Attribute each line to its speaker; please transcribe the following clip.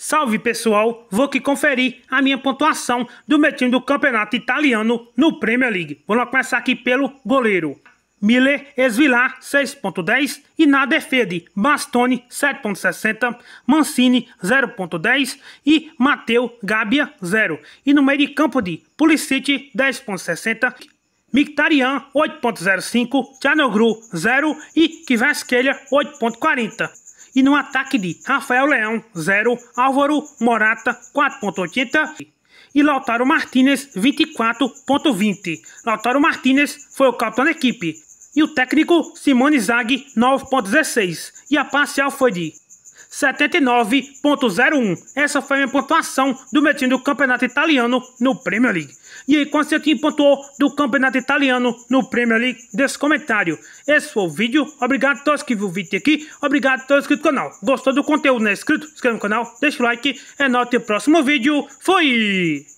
Speaker 1: Salve pessoal, vou aqui conferir a minha pontuação do meu time do campeonato italiano no Premier League. Vou começar aqui pelo goleiro. Miller, Esvilar, 6.10 e na defesa Bastoni, 7.60, Mancini, 0.10 e Mateu Gabia, 0. E no meio de campo de Pulisic, 10.60, Mictarian, 8.05, Tchanoglu, 0 e Kvaskelha, 8.40. E no ataque de Rafael Leão, 0, Álvaro Morata, 4.80 e Lautaro Martinez, 24.20. Lautaro Martinez foi o capitão da equipe. E o técnico Simone Zag, 9.16. E a parcial foi de 79.01. Essa foi a minha pontuação do meu time do Campeonato Italiano no Premier League. E aí, quanto é seu time pontuou do Campeonato Italiano no Premier League? Desse comentário. Esse foi o vídeo. Obrigado a todos que viram o vídeo aqui. Obrigado a todos que inscritos no canal. Gostou do conteúdo, não é inscrito? Inscreva no canal, deixa o like. É nóis, até o próximo vídeo. Fui!